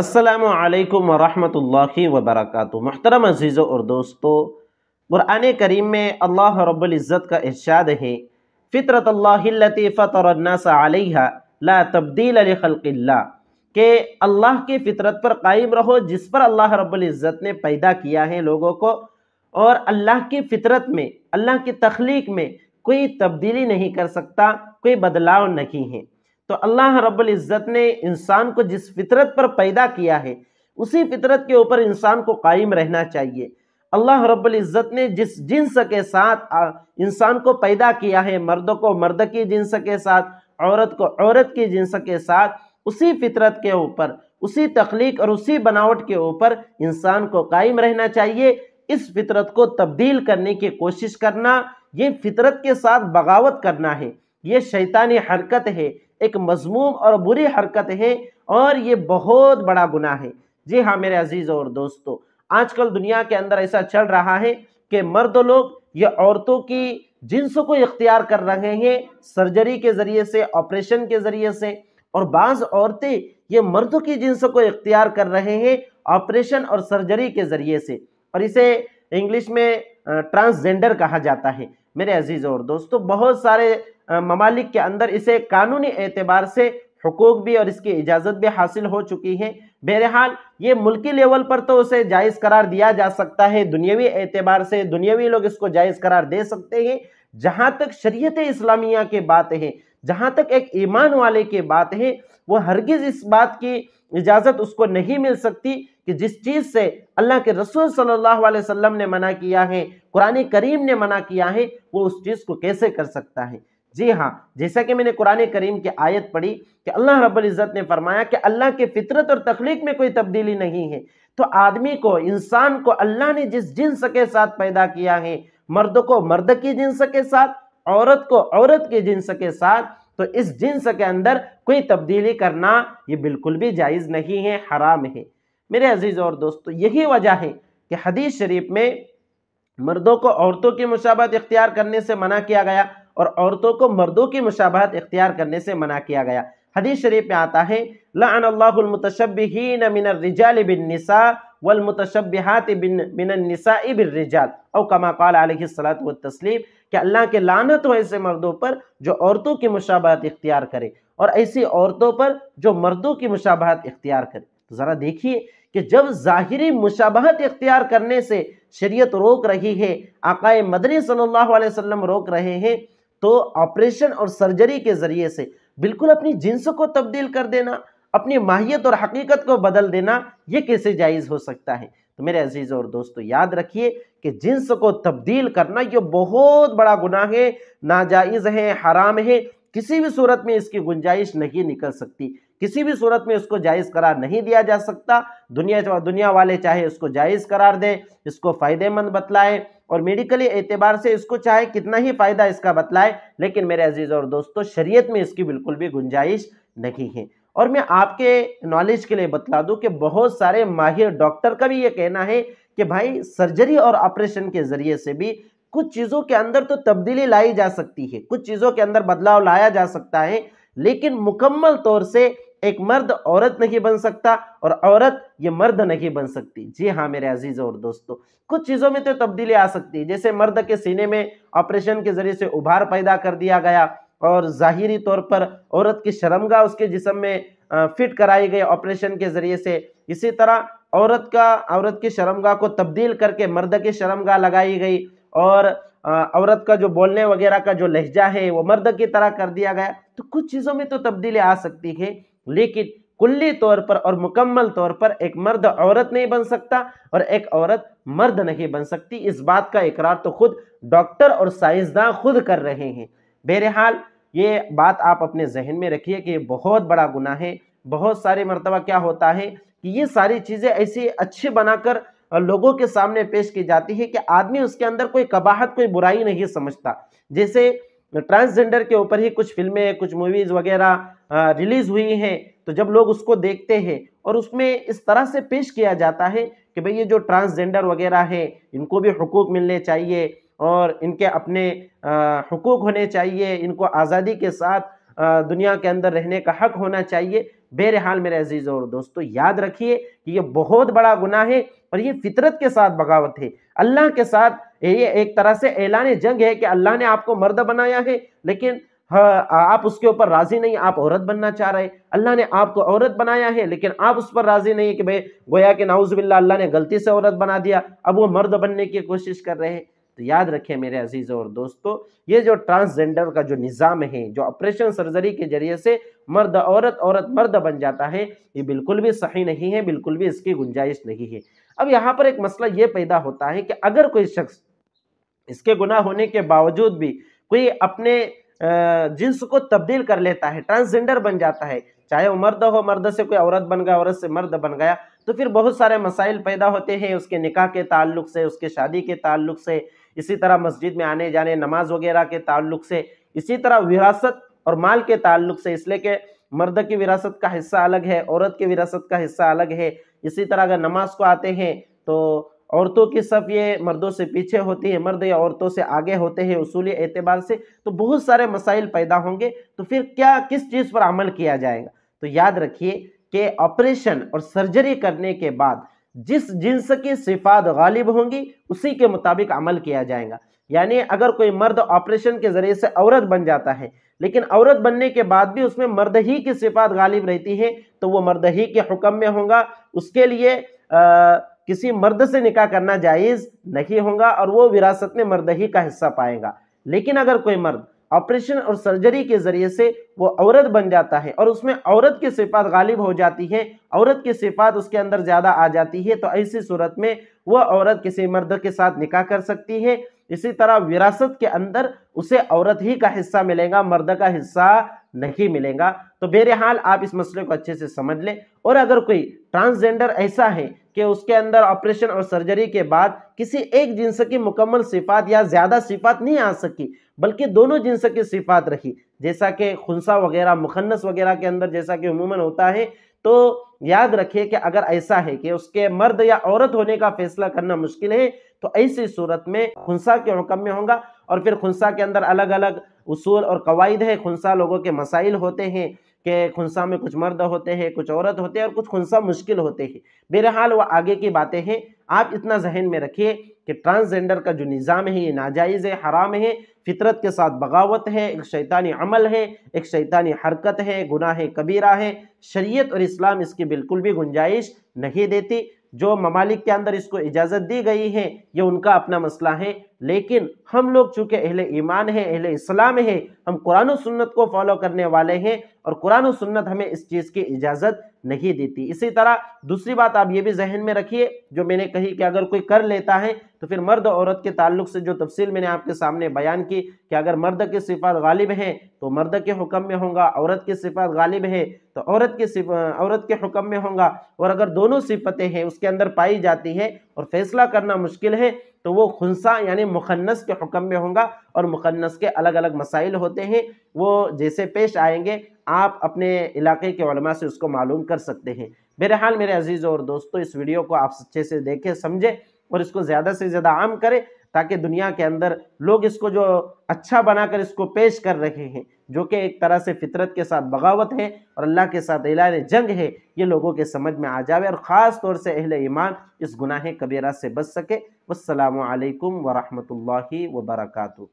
السلام علیکم ورحمۃ اللہ وبرکاتہ محترم عزیزوں اور دوستو قرآن کریم میں اللہ رب العزت کا ارشاد ہے فطرت التی فطر الناس علیہ لا علیہ لخلق اللہ کہ اللہ کی فطرت پر قائم رہو جس پر اللہ رب العزت نے پیدا کیا ہے لوگوں کو اور اللہ کی فطرت میں اللہ کی تخلیق میں کوئی تبدیلی نہیں کر سکتا کوئی بدلاؤ نہیں ہے تو اللہ رب العزت نے انسان کو جس فطرت پر پیدا کیا ہے اسی فطرت کے اوپر انسان کو قائم رہنا چاہیے اللہ رب العزت نے جس جنس کے ساتھ انسان کو پیدا کیا ہے مرد کو مرد کی جنس کے ساتھ عورت کو عورت کی جنس کے ساتھ اسی فطرت کے اوپر اسی تخلیق اور اسی بناوٹ کے اوپر انسان کو قائم رہنا چاہیے اس فطرت کو تبدیل کرنے کی کوشش کرنا یہ فطرت کے ساتھ بغاوت کرنا ہے یہ شیطانی حرکت ہے ایک مضموم اور بری حرکت ہے اور یہ بہت بڑا گناہ ہے جی ہاں میرے عزیز اور دوستو آج کل دنیا کے اندر ایسا چل رہا ہے کہ مرد لوگ یہ عورتوں کی جنسوں کو اختیار کر رہے ہیں سرجری کے ذریعے سے آپریشن کے ذریعے سے اور بعض عورتیں یہ مردوں کی جنسوں کو اختیار کر رہے ہیں آپریشن اور سرجری کے ذریعے سے اور اسے انگلش میں ٹرانسجینڈر کہا جاتا ہے میرے عزیز اور دوستو بہت سارے ممالک کے اندر اسے قانونی اعتبار سے حقوق بھی اور اس کی اجازت بھی حاصل ہو چکی ہے بہرحال یہ ملکی لیول پر تو اسے جائز قرار دیا جا سکتا ہے دنیاوی اعتبار سے دنیاوی لوگ اس کو جائز قرار دے سکتے ہیں جہاں تک شریعت اسلامیہ کے بات ہے جہاں تک ایک ایمان والے کے بات ہے وہ ہرگز اس بات کی اجازت اس کو نہیں مل سکتی کہ جس چیز سے اللہ کے رسول صلی اللہ علیہ وسلم نے منع کیا ہے قرآن کریم نے منع کیا ہے وہ اس چیز کو کیسے کر سکتا ہے جی ہاں جیسا کہ میں نے قرآن کریم کی آیت پڑھی کہ اللہ رب العزت نے فرمایا کہ اللہ کے فطرت اور تخلیق میں کوئی تبدیلی نہیں ہے تو آدمی کو انسان کو اللہ نے جس جنس کے ساتھ پیدا کیا ہے مرد کو مرد کی جنس کے ساتھ عورت کو عورت کی جنس کے ساتھ تو اس جنس کے اندر کوئی تبدیلی کرنا یہ بالکل بھی جائز نہیں ہے حرام ہے میرے عزیز اور دوستو یہی وجہ ہے کہ حدیث شریف میں مردوں کو عورتوں کی مشابہت اختیار کرنے سے منع کیا گیا اور عورتوں کو مردوں کی مشابہت اختیار کرنے سے منع کیا گیا حدیث شریف میں آتا ہے او کما قال علیہ والتسلیم کہ اللہ کے لعنت ہو ایسے مردوں پر جو عورتوں کی مشابہت اختیار کرے اور ایسی عورتوں پر جو مردوں کی مشابہت اختیار کرے ذرا دیکھیے کہ جب ظاہری مشابہت اختیار کرنے سے شریعت روک رہی ہے آقا مدنی صلی اللہ علیہ وسلم روک رہے ہیں تو آپریشن اور سرجری کے ذریعے سے بالکل اپنی جنس کو تبدیل کر دینا اپنی ماہیت اور حقیقت کو بدل دینا یہ کیسے جائز ہو سکتا ہے تو میرے عزیز اور دوستو یاد رکھیے کہ جنس کو تبدیل کرنا یہ بہت بڑا گناہ ہے ناجائز ہے حرام ہے کسی بھی صورت میں اس کی گنجائش نہیں نکل سکتی کسی بھی صورت میں اس کو جائز قرار نہیں دیا جا سکتا دنیا دنیا والے چاہے اس کو جائز قرار دے اس کو فائدہ مند بتلائے اور میڈیکلی اعتبار سے اس کو چاہے کتنا ہی فائدہ اس کا بتلائے لیکن میرے عزیز اور دوستو شریعت میں اس کی بالکل بھی گنجائش نہیں ہے اور میں آپ کے نالج کے لیے بتلا دوں کہ بہت سارے ماہر ڈاکٹر کا بھی یہ کہنا ہے کہ بھائی سرجری اور آپریشن کے ذریعے سے بھی کچھ چیزوں کے اندر تو تبدیلی لائی جا سکتی ہے کچھ چیزوں کے اندر بدلاؤ لایا جا سکتا ہے لیکن مکمل طور سے ایک مرد عورت نہیں بن سکتا اور عورت یہ مرد نہیں بن سکتی جی ہاں میرے عزیز اور دوستو کچھ چیزوں میں تو تبدیلی آ سکتی ہے جیسے مرد کے سینے میں آپریشن کے ذریعے سے ابھار پیدا کر دیا گیا اور ظاہری طور پر عورت کی شرمگاہ اس کے جسم میں فٹ کرائی گئی آپریشن کے ذریعے سے اسی طرح عورت کا عورت کی شرمگاہ کو تبدیل کر کے مرد کی شرمگاہ لگائی گئی اور عورت کا جو بولنے وغیرہ کا جو لہجہ ہے وہ مرد کی طرح کر دیا گیا تو کچھ چیزوں میں تو تبدیلی آ سکتی ہے لیکن کلی طور پر اور مکمل طور پر ایک مرد عورت نہیں بن سکتا اور ایک عورت مرد نہیں بن سکتی اس بات کا اقرار تو خود ڈاکٹر اور سائنسداں خود کر رہے ہیں بہرحال یہ بات آپ اپنے ذہن میں رکھیے کہ یہ بہت بڑا گناہ ہے بہت سارے مرتبہ کیا ہوتا ہے کہ یہ ساری چیزیں ایسی اچھی بنا کر لوگوں کے سامنے پیش کی جاتی ہے کہ آدمی اس کے اندر کوئی کباہت کوئی برائی نہیں سمجھتا جیسے ٹرانسجنڈر کے اوپر ہی کچھ فلمیں کچھ موویز وغیرہ ریلیز ہوئی ہیں تو جب لوگ اس کو دیکھتے ہیں اور اس میں اس طرح سے پیش کیا جاتا ہے کہ بھئی یہ جو جنڈر وغیرہ ہیں ان کو بھی حقوق ملنے چاہیے اور ان کے اپنے حقوق ہونے چاہیے ان کو آزادی کے ساتھ دنیا کے اندر رہنے کا حق ہونا چاہیے بہرحال میرے عزیز اور دوستو یاد رکھیے کہ یہ بہت بڑا گناہ ہے اور یہ فطرت کے ساتھ بغاوت ہے اللہ کے ساتھ یہ ایک طرح سے اعلان جنگ ہے کہ اللہ نے آپ کو مرد بنایا ہے لیکن ہاں، آپ اس کے اوپر راضی نہیں آپ عورت بننا چاہ رہے اللہ نے آپ کو عورت بنایا ہے لیکن آپ اس پر راضی نہیں کہ بھائی گویا کہ نعوذ باللہ اللہ نے غلطی سے عورت بنا دیا اب وہ مرد بننے کی کوشش کر رہے ہیں تو یاد رکھیں میرے عزیز اور دوستو یہ جو ٹرانسجنڈر کا جو نظام ہے جو آپریشن سرجری کے ذریعے سے مرد عورت عورت مرد بن جاتا ہے یہ بالکل بھی صحیح نہیں ہے بالکل بھی اس کی گنجائش نہیں ہے اب یہاں پر ایک مسئلہ یہ پیدا ہوتا ہے کہ اگر کوئی شخص اس کے گناہ ہونے کے باوجود بھی کوئی اپنے جنس کو تبدیل کر لیتا ہے ٹرانسجنڈر بن جاتا ہے چاہے وہ مرد ہو مرد سے کوئی عورت بن گیا عورت سے مرد بن گیا تو پھر بہت سارے مسائل پیدا ہوتے ہیں اس کے نکاح کے تعلق سے اس کے شادی کے تعلق سے اسی طرح مسجد میں آنے جانے نماز وغیرہ کے تعلق سے اسی طرح وراثت اور مال کے تعلق سے اس لیے کہ مرد کی وراثت کا حصہ الگ ہے عورت کی وراثت کا حصہ الگ ہے اسی طرح اگر نماز کو آتے ہیں تو عورتوں کی صف یہ مردوں سے پیچھے ہوتی ہے مرد یا عورتوں سے آگے ہوتے ہیں اصولی اعتبار سے تو بہت سارے مسائل پیدا ہوں گے تو پھر کیا کس چیز پر عمل کیا جائے گا تو یاد رکھیے کہ آپریشن اور سرجری کرنے کے بعد جس جنس کی صفات غالب ہوں گی اسی کے مطابق عمل کیا جائے گا یعنی اگر کوئی مرد آپریشن کے ذریعے سے عورت بن جاتا ہے لیکن عورت بننے کے بعد بھی اس میں مرد ہی کی صفات غالب رہتی ہے تو وہ مرد ہی کے حکم میں ہوں گا اس کے لیے کسی مرد سے نکاح کرنا جائز نہیں ہوگا اور وہ وراثت میں مرد ہی کا حصہ پائے گا لیکن اگر کوئی مرد آپریشن اور سرجری کے ذریعے سے وہ عورت بن جاتا ہے اور اس میں عورت کی صفات غالب ہو جاتی ہے عورت کی صفات اس کے اندر زیادہ آ جاتی ہے تو ایسی صورت میں وہ عورت کسی مرد کے ساتھ نکاح کر سکتی ہے اسی طرح وراثت کے اندر اسے عورت ہی کا حصہ ملے گا مرد کا حصہ نہیں ملے گا تو بہرحال آپ اس مسئلے کو اچھے سے سمجھ لیں اور اگر کوئی ٹرانسجینڈر ایسا ہے کہ اس کے اندر آپریشن اور سرجری کے بعد کسی ایک جنس کی مکمل صفات یا زیادہ صفات نہیں آ سکی بلکہ دونوں جنس کی صفات رہی جیسا کہ خنسا وغیرہ مخنص وغیرہ کے اندر جیسا کہ عموماً ہوتا ہے تو یاد رکھیں کہ اگر ایسا ہے کہ اس کے مرد یا عورت ہونے کا فیصلہ کرنا مشکل ہے تو ایسی صورت میں خنسا کے حکم میں ہوں گا اور پھر خنسا کے اندر الگ الگ اصول اور قواعد ہے خنسا لوگوں کے مسائل ہوتے ہیں کہ خنسا میں کچھ مرد ہوتے ہیں کچھ عورت ہوتے ہیں اور کچھ خنسا مشکل ہوتے ہیں بہرحال وہ آگے کی باتیں ہیں آپ اتنا ذہن میں رکھیے کہ ٹرانسجنڈر کا جو نظام ہے یہ ناجائز ہے حرام ہے فطرت کے ساتھ بغاوت ہے ایک شیطانی عمل ہے ایک شیطانی حرکت ہے گناہ کبیرہ ہے شریعت اور اسلام اس کی بالکل بھی گنجائش نہیں دیتی جو ممالک کے اندر اس کو اجازت دی گئی ہے یہ ان کا اپنا مسئلہ ہے لیکن ہم لوگ چونکہ اہل ایمان ہے اہل اسلام ہے ہم قرآن و سنت کو فالو کرنے والے ہیں اور قرآن و سنت ہمیں اس چیز کی اجازت نہیں دیتی اسی طرح دوسری بات آپ یہ بھی ذہن میں رکھیے جو میں نے کہی کہ اگر کوئی کر لیتا ہے تو پھر مرد عورت کے تعلق سے جو تفصیل میں نے آپ کے سامنے بیان کی کہ اگر مرد کے صفات غالب ہیں تو مرد کے حکم میں ہوں گا عورت کے صفات غالب ہے تو عورت کے عورت کے حکم میں ہوں گا اور اگر دونوں صفتیں ہیں اس کے اندر پائی جاتی ہیں اور فیصلہ کرنا مشکل ہے تو وہ خنسا یعنی مخنص کے حکم میں ہوں گا اور مخنص کے الگ الگ مسائل ہوتے ہیں وہ جیسے پیش آئیں گے آپ اپنے علاقے کے علماء سے اس کو معلوم کر سکتے ہیں بہرحال میرے عزیز اور دوستوں اس ویڈیو کو آپ اچھے سے دیکھیں سمجھیں اور اس کو زیادہ سے زیادہ عام کرے تاکہ دنیا کے اندر لوگ اس کو جو اچھا بنا کر اس کو پیش کر رہے ہیں جو کہ ایک طرح سے فطرت کے ساتھ بغاوت ہے اور اللہ کے ساتھ اعلان جنگ ہے یہ لوگوں کے سمجھ میں آ جاوے اور خاص طور سے اہل ایمان اس گناہ کبیرہ سے بچ سکے والسلام علیکم ورحمۃ اللہ وبرکاتہ